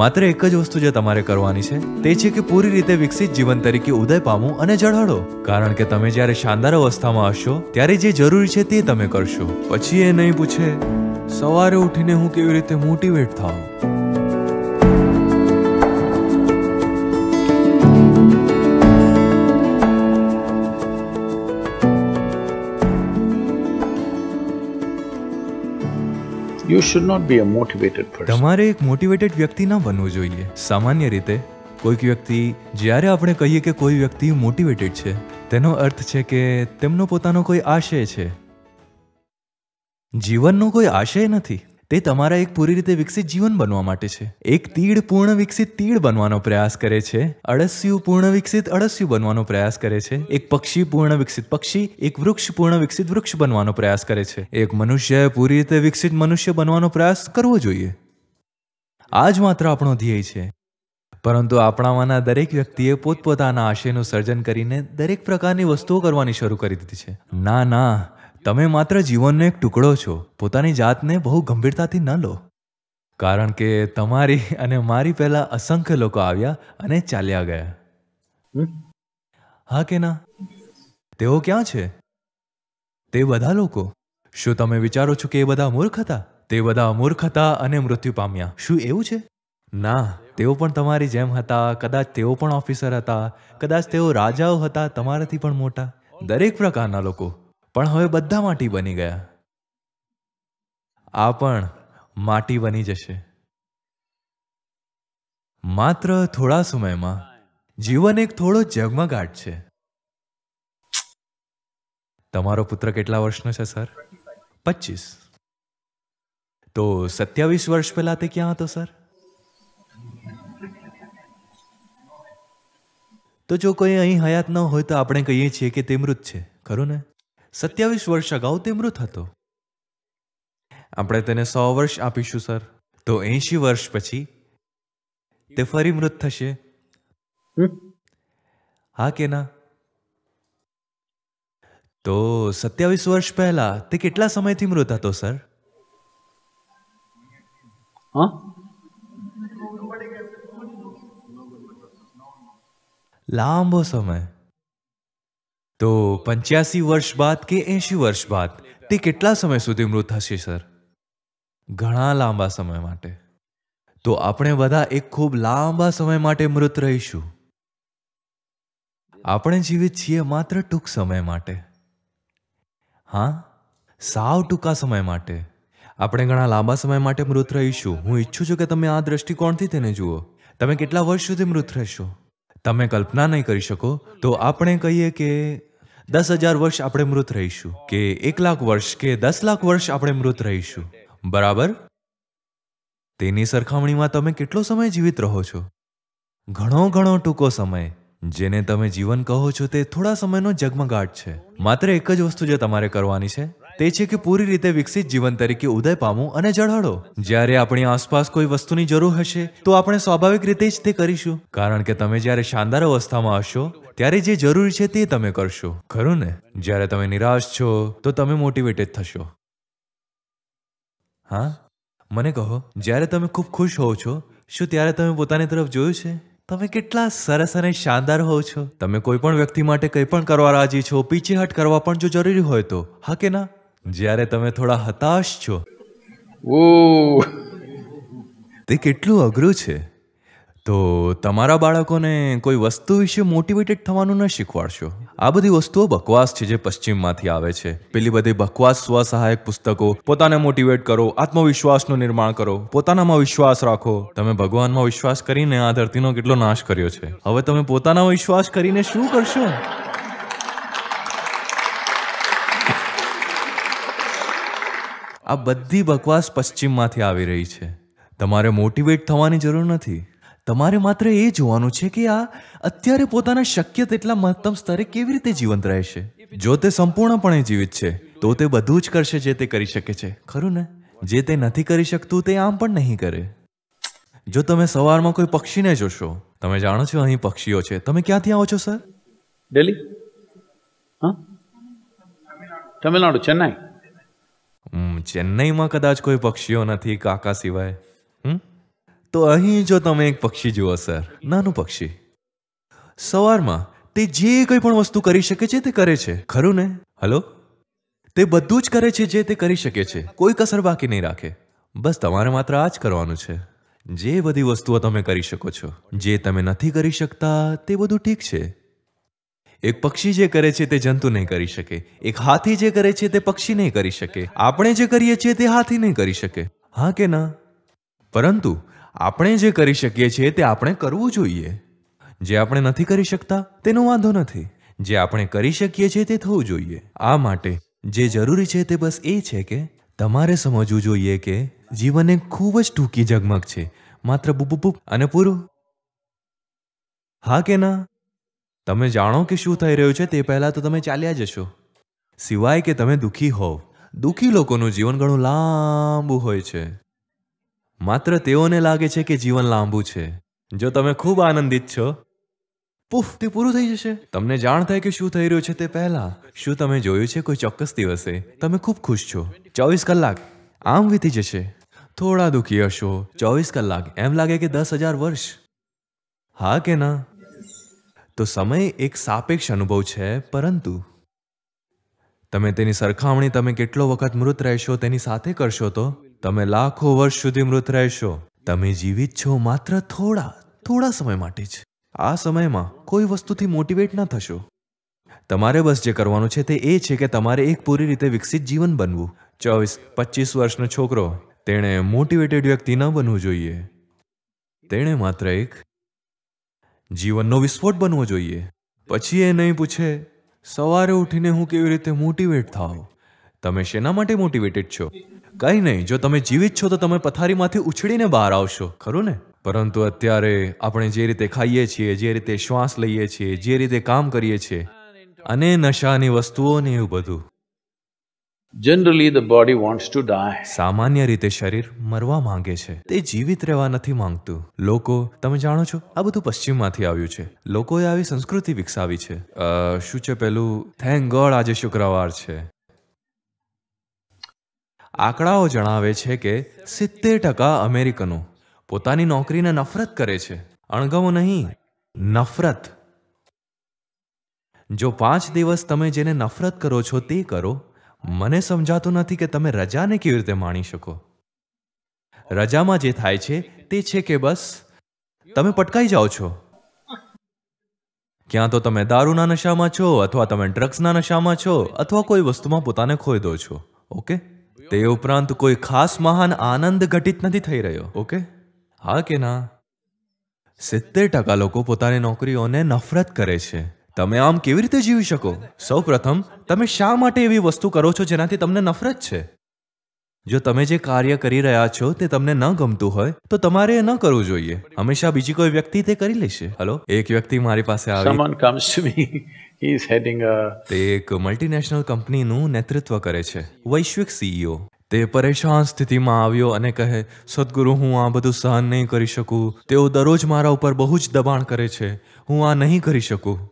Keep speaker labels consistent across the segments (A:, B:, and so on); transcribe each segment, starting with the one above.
A: માત્ર એક જ વસ્તુ જે તમારે કરવાની છે તે છે કે પૂરી રીતે વિકસિત જીવન તરીકે ઉદય પામું અને ઝળહળો કારણ કે તમે જ્યારે શાનદાર અવસ્થામાં હશો ત્યારે જે જરૂરી છે તે તમે કરશો પછી એ નહીં પૂછે સવારે ઉઠીને હું કેવી રીતે મોટિવેટ થાઉં you should not be a motivated person તમારે એક મોટિવેટેડ વ્યક્તિ ના બનવું જોઈએ સામાન્ય રીતે કોઈક વ્યક્તિ જ્યારે આપણે કહીએ કે કોઈ વ્યક્તિ મોટિવેટેડ છે તેનો અર્થ છે કે તેમનો પોતાનો કોઈ આશય છે જીવનનો કોઈ આશય નથી તે તમારા એક પૂરી રીતે વિકસિત જીવન બનવા માટે છે એક તીડ પૂર્ણ વિકસિત તીડ બનવાનો પ્રયાસ કરે છે અળસિયું પૂર્ણ વિકસિત અળસિયું બનવાનો પ્રયાસ કરે છે એક પક્ષી પૂર્ણ વિકસિત પક્ષી એક વૃક્ષ પૂર્ણ વિકસિત વૃક્ષ બનવાનો પ્રયાસ કરે છે એક મનુષ્યએ પૂરી રીતે વિકસિત મનુષ્ય બનવાનો પ્રયાસ કરવો જોઈએ આ જ માત્ર આપણો ધ્યેય છે પરંતુ આપણામાંના દરેક વ્યક્તિએ પોતપોતાના આશયનું સર્જન કરીને દરેક પ્રકારની વસ્તુઓ કરવાની શરૂ કરી દીધી છે ના ના તમે માત્ર જીવનનો એક ટુકડો છો પોતાની જાતને બહુ ગંભીરતાથી ન લો કારણ કે તમારી અને મારી પહેલાં અસંખ્ય લોકો આવ્યા અને ચાલ્યા ગયા હા કે ના તેઓ ક્યાં છે તે બધા લોકો શું તમે વિચારો છો કે એ બધા મૂર્ખ હતા તે બધા મૂર્ખ હતા અને મૃત્યુ પામ્યા શું એવું છે ના તેઓ પણ તમારી જેમ હતા કદાચ તેઓ પણ ઓફિસર હતા કદાચ તેઓ રાજાઓ હતા તમારાથી પણ મોટા દરેક પ્રકારના લોકો પણ હવે બધા માટી બની ગયા આ પણ માટી બની જશે માત્ર થોડા સમયમાં જીવન એક થોડો ઝગમગાટ છે તમારો પુત્ર કેટલા વર્ષનો છે સર પચીસ તો સત્યાવીસ વર્ષ પહેલા તે ક્યાં હતો સર તો જો કોઈ અહીં હયાત ન હોય તો આપણે કહીએ છીએ કે તે મૃત છે ખરું ને સત્યાવીસ વર્ષ અગાઉ તે મૃત હતો આપણે તેને સો વર્ષ આપીશું સર તો એંશી વર્ષ પછી તે ફરી મૃત થશે હા કે ના તો સત્યાવીસ વર્ષ પહેલા તે કેટલા સમયથી મૃત હતો સર લાંબો સમય તો પંચ્યાસી વર્ષ બાદ કે એંશી વર્ષ બાદ તે કેટલા સમય સુધી મૃત હશે સર ઘણા લાંબા સમય માટે તો આપણે બધા એક ખૂબ લાંબા સમય માટે મૃત રહીશું આપણે જીવિત છીએ માત્ર ટૂંક સમય માટે હા સાવ ટૂંકા સમય માટે આપણે ઘણા લાંબા સમય માટે મૃત રહીશું હું ઈચ્છું છું કે તમે આ દ્રષ્ટિકોણથી તેને જુઓ તમે કેટલા વર્ષ સુધી મૃત રહેશો તમે કલ્પના નહીં કરી શકો તો આપણે કહીએ કે દસ હજાર વર્ષ આપણે મૃત રહીશું કે એક લાખ વર્ષ કે દસ લાખ વર્ષ આપણે મૃત રહીશું બરાબર તેની સરખામણીમાં તમે કેટલો સમય જીવિત રહો છો ઘણો ઘણો ટૂંકો સમય જેને તમે જીવન કહો છો તે થોડા સમયનો જગમગાટ છે માત્ર એક જ વસ્તુ જે તમારે કરવાની છે તે છે કે પૂરી રીતે વિકસિત જીવન તરીકે ઉદય પામવું અને ઝળહળો જ્યારે આપણી આસપાસ કોઈ વસ્તુની જરૂર હશે તો આપણે સ્વાભાવિક રીતે જ તે કરીશું કારણ કે તમે જ્યારે શાનદાર અવસ્થામાં હશો ત્યારે જે જરૂરી છે તે તમે કરશો ખરું ને જ્યારે તમે નિરાશ છો તો તમે મોટિવેટેડ થશો હા મને કહો જ્યારે તમે ખૂબ ખુશ હોવ છો શું ત્યારે તમે પોતાની તરફ જોયું છે તમે કેટલા સરસ અને શાનદાર હોવ છો તમે કોઈ પણ વ્યક્તિ માટે કંઈ પણ કરવા રાજી છો પીછેહટ કરવા પણ જો જરૂરી હોય તો હા કે ના જ્યારે તમે થોડા હતાશ છો તે કેટલું અઘરું છે તો તમારા બાળકોને કોઈ વસ્તુ વિશે મોટિવેટેડ થવાનું ન શીખવાડશો આ બધી વસ્તુઓ બકવાસ છે જે પશ્ચિમમાંથી આવે છે પેલી બધી બકવાસ સ્વસહાયક પુસ્તકો પોતાને મોટિવેટ કરો આત્મવિશ્વાસનું નિર્માણ કરો પોતાનામાં વિશ્વાસ રાખો તમે ભગવાનમાં વિશ્વાસ કરીને આ ધરતીનો કેટલો નાશ કર્યો છે હવે તમે પોતાના વિશ્વાસ કરીને શું કરશો આ બધી બકવાસ પશ્ચિમમાંથી આવી રહી છે તમારે મોટિવેટ થવાની જરૂર નથી તમારે માત્ર એ જોવાનું છે કે આ અત્યારે પોતાના શક્ય તેટલા મહત્તમ સ્તરે કેવી રીતે જીવંત રહેશે જો તે સંપૂર્ણપણે જીવિત છે તો તે બધું જ કરશે જે તે કરી શકે છે ખરું ને જે તે નથી કરી શકતું તે આમ પણ નહીં કરે જો તમે સવારમાં કોઈ પક્ષીને જોશો તમે જાણો છો અહીં પક્ષીઓ છે તમે ક્યાંથી આવો છો સર દિલ્હી હા તમિલનાડુ ચેન્નાઈ ચેન્નઈમાં કદાચ કોઈ પક્ષીઓ નથી કાકા સિવાય હમ તો અહીં જો તમે એક પક્ષી જુઓ સર નાનું પક્ષી સવારમાં તે જે કંઈ પણ વસ્તુ કરી શકે છે તે કરે છે ખરું ને હલો તે બધું જ કરે છે જે તે કરી શકે છે કોઈ કસર બાકી નહીં રાખે બસ તમારે માત્ર આ જ કરવાનું છે જે બધી વસ્તુઓ તમે કરી શકો છો જે તમે નથી કરી શકતા તે બધું ઠીક છે એક પક્ષી જે કરે છે તે જંતુ નહીં કરી શકે એક હાથી જે કરે છે તે પક્ષી નહીં કરી શકે આપણે જે કરીએ છીએ તે હાથી નહીં કરી શકે હા કે ના પરંતુ આપણે જે કરી શકીએ છીએ તે આપણે કરવું જોઈએ જે આપણે નથી કરી શકતા તેનો વાંધો નથી જે આપણે કરી શકીએ છીએ તે થવું જોઈએ આ માટે જે જરૂરી છે તે બસ એ છે કે તમારે સમજવું જોઈએ કે જીવન એ ખૂબ જ ટૂંકી જગમગ છે માત્ર બુબુબુબ અને પૂરું હા કે ના તમે જાણો કે શું થઈ રહ્યું છે તે પહેલાં તો તમે ચાલ્યા જશો સિવાય કે તમે દુઃખી હોવ દુઃખી લોકોનું જીવન ઘણું લાંબુ હોય છે માત્ર તેઓને લાગે છે કે જીવન લાંબુ છે જો તમે ખૂબ આનંદિત છો પુફ તે પૂરું થઈ જશે તમને જાણ થાય કે શું થઈ રહ્યું છે તે પહેલાં શું તમે જોયું છે કોઈ ચોક્કસ દિવસે તમે ખૂબ ખુશ છો ચોવીસ કલાક આમ વીતી જશે થોડા દુઃખી હશો ચોવીસ કલાક એમ લાગે કે દસ હજાર વર્ષ હા કે ના તો સમય એક સાપેક્ષ અનુભવ છે પરંતુ તમે તેની સરખામણી તમે કેટલો વખત મૃત રહેશો તેની સાથે કરશો તો તમે લાખો વર્ષ સુધી મૃત રહેશો તમે જીવિત છો માત્ર થોડા થોડા સમય માટે જ આ સમયમાં કોઈ વસ્તુથી મોટિવેટ ના થશો તમારે બસ જે કરવાનું છે તે એ છે કે તમારે એક પૂરી રીતે વિકસિત જીવન બનવું ચોવીસ પચીસ વર્ષનો છોકરો તેણે મોટિવેટેડ વ્યક્તિ ન બનવું જોઈએ તેણે માત્ર એક જીવનનો વિસ્ફોટ બનવો જોઈએ પછી એ નહીં પૂછે સવારે ઉઠીને હું કેવી રીતે મોટિવેટ થાવ તમે શેના માટે મોટિવેટેડ છો કંઈ નહીં જો તમે જીવિત છો તો તમે પથારીમાંથી ઉછળીને બહાર આવશો ખરું ને પરંતુ અત્યારે આપણે જે રીતે ખાઈએ છીએ જે રીતે શ્વાસ લઈએ છીએ જે રીતે કામ કરીએ છીએ અને નશાની વસ્તુઓ ને એવું બધું generally the body wants to die સામાન્ય રીતે શરીર મરવા માંગે છે તે જીવિત રહેવા નથી માંગતું લોકો તમે જાણો છો આ બધું પશ્ચિમમાંથી આવ્યું છે લોકોએ આવી સંસ્કૃતિ વિકસાવી છે શું છે પેલું થેન્ક ગોડ આજે શુક્રવાર છે આંકડાઓ જણાવે છે કે સિત્તેર ટકા અમેરિકનો પોતાની નોકરીને નફરત કરે છે અણગમો નહીં નફરત જો પાંચ દિવસ તમે જેને નફરત કરો છો તે કરો મને સમજાતું નથી કે તમે રજાને કેવી રીતે માણી શકો રજામાં જે થાય છે તે છે કે બસ તમે પટકાઈ જાઓ છો ક્યાં તો તમે દારૂના નશામાં છો અથવા તમે ડ્રગ્સના નશામાં છો અથવા કોઈ વસ્તુમાં પોતાને ખોઈ દો છો ઓકે તે ઉપરાંત કોઈ ખાસ મહાન આનંદ ઘટિત નથી થઈ રહ્યો ઓકે હા કે ના સિત્તેર ટકા લોકો પોતાની નોકરીઓને નફરત કરે છે તમે આમ કેવી રીતે જીવી શકો સૌ પ્રથમ તમે શા માટે એવી વસ્તુ કરો છો જેનાથી તમને નફરત છે જો તમે જે કાર્ય કરી રહ્યા છો તે તમને ન ગમતું હોય તો તમારે એ ન કરવું જોઈએ હંમેશા બીજી કોઈ વ્યક્તિ તે કરી લેશે હલો એક વ્યક્તિ મારી પાસે આવે He is heading તે એક મલ્ટીનેશનલ કંપનીનું નેતૃત્વ કરે છે વૈશ્વિક સીઈઓ તે પરેશાન સ્થિતિમાં આવ્યો અને કહે સદગુરુ હું આ બધું સહન નહીં કરી શકું તેઓ દરરોજ મારા ઉપર બહુ જ દબાણ કરે છે હું આ નહીં કરી શકું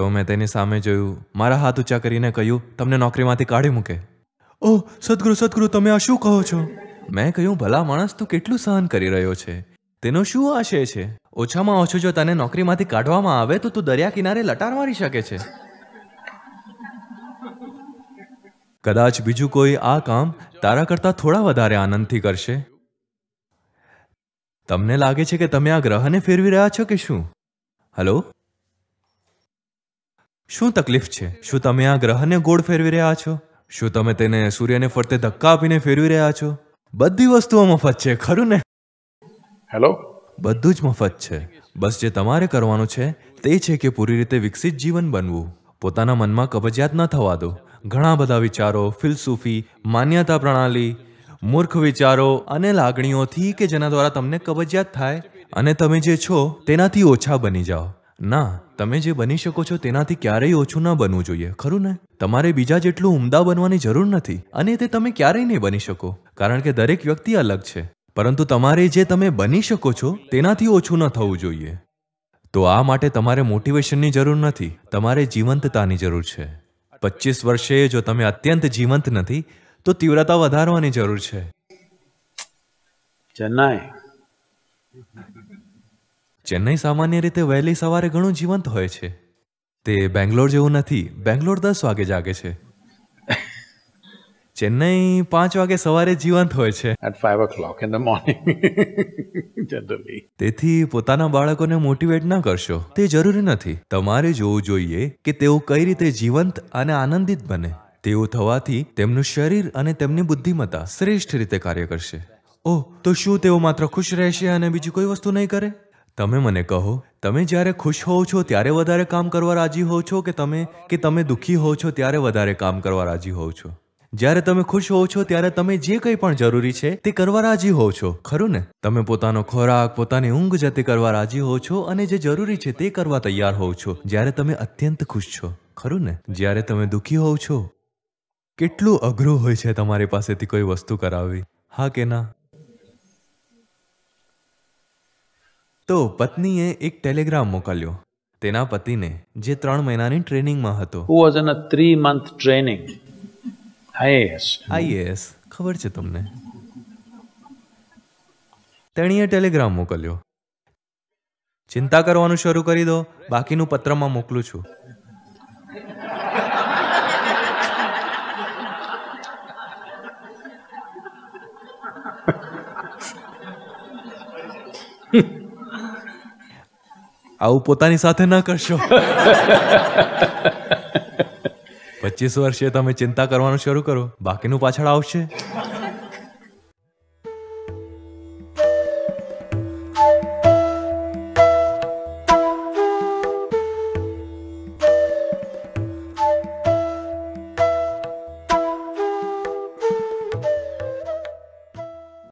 A: તો મેં તેની સામે જોયું મારા હાથ ઊંચા કરીને કહ્યું તમને નોકરીમાંથી કાઢી મૂકે ઓહ સદગુરુ સદગુરુ તમે આ શું કહો છો મેં કહ્યું ભલા માણસ તું કેટલું સહન કરી રહ્યો છે તેનો શું આશય છે ઓછામાં ઓછું જો તને નોકરીમાંથી કાઢવામાં આવે તો તું દરિયા કિનારે લટાર મારી શકે છે કદાચ બીજું કોઈ આ કામ તારા કરતાં થોડા વધારે આનંદથી કરશે તમને લાગે છે કે તમે આ ગ્રહને ફેરવી રહ્યા છો કે શું હલો શું તકલીફ છે શું તમે આ ગ્રહને ગોળ ફેરવી રહ્યા છો શું તમે તેને સૂર્યને ફરતે ધક્કા આપીને ફેરવી રહ્યા છો બધી વસ્તુઓ મફત છે ખરું ને હેલો બધું જ મફત છે બસ જે તમારે કરવાનું છે તે છે કે પૂરી રીતે વિકસિત જીવન બનવું પોતાના મનમાં કબજિયાત ન થવા દો ઘણા બધા વિચારો ફિલસૂફી માન્યતા પ્રણાલી મૂર્ખ વિચારો અને લાગણીઓથી કે જેના દ્વારા તમને કબજિયાત થાય અને તમે જે છો તેનાથી ઓછા બની જાઓ ના તમે જે બની શકો છો તેનાથી ક્યારેય ઓછું ન બનવું જોઈએ ખરું ને તમારે બીજા જેટલું ઉમદા બનવાની જરૂર નથી અને તે તમે ક્યારેય નહીં બની શકો કારણ કે દરેક વ્યક્તિ અલગ છે પરંતુ તમારે જે તમે બની શકો છો તેનાથી ઓછું ન થવું જોઈએ તો આ માટે તમારે મોટિવેશનની જરૂર નથી તમારે જીવંતતાની જરૂર છે પચીસ વર્ષે જો તમે અત્યંત જીવંત નથી તો તીવ્રતા વધારવાની જરૂર છે ચેન્નાઈ ચેન્નઈ સામાન્ય રીતે વહેલી સવારે ઘણું જીવંત હોય છે તે બેંગ્લોર જેવું નથી બેંગ્લોર દસ વાગે જાગે છે ચેન્નઈ પાંચ વાગે સવારે જીવંત હોય છે at five o'clock in the morning generally તેથી પોતાના બાળકોને મોટિવેટ ના કરશો તે જરૂરી નથી તમારે જોવું જોઈએ કે તેઓ કઈ રીતે જીવંત અને આનંદિત બને તેવું થવાથી તેમનું શરીર અને તેમની બુદ્ધિમત્તા શ્રેષ્ઠ રીતે કાર્ય કરશે ઓહ તો શું તેઓ માત્ર ખુશ રહેશે અને બીજી કોઈ વસ્તુ નહીં કરે તમે મને કહો તમે જ્યારે ખુશ હોવ છો ત્યારે વધારે કામ કરવા રાજી હોવ છો કે તમે કે તમે દુઃખી હોવ છો ત્યારે વધારે કામ કરવા રાજી હોવ છો જ્યારે તમે ખુશ હોવ છો ત્યારે તમે જે કંઈ પણ જરૂરી છે તે કરવા રાજી હોવ છો ખરું ને તમે પોતાનો ખોરાક પોતાની ઊંઘ જતી કરવા રાજી હોવ છો અને જે જરૂરી છે તે કરવા તૈયાર હોવ છો જ્યારે તમે અત્યંત ખુશ છો ખરું ને જ્યારે તમે દુઃખી હોવ છો કેટલું અઘરું હોય છે તમારી પાસેથી કોઈ વસ્તુ કરાવવી હા કે ના તો પત્નીએ એક ટેલિગ્રામ મોકલ્યો તેના પતિને જે ત્રણ મહિનાની ટ્રેનિંગમાં હતો was in a 3 month training IAS IAS ખબર છે તમને તેણીએ ટેલિગ્રામ મોકલ્યો ચિંતા કરવાનું શરૂ કરી દો બાકીનું પત્રમાં મોકલું છું આવું પોતાની સાથે ના કરશો પચીસ વર્ષે તમે ચિંતા કરવાનું શરૂ કરો બાકીનું પાછળ આવશે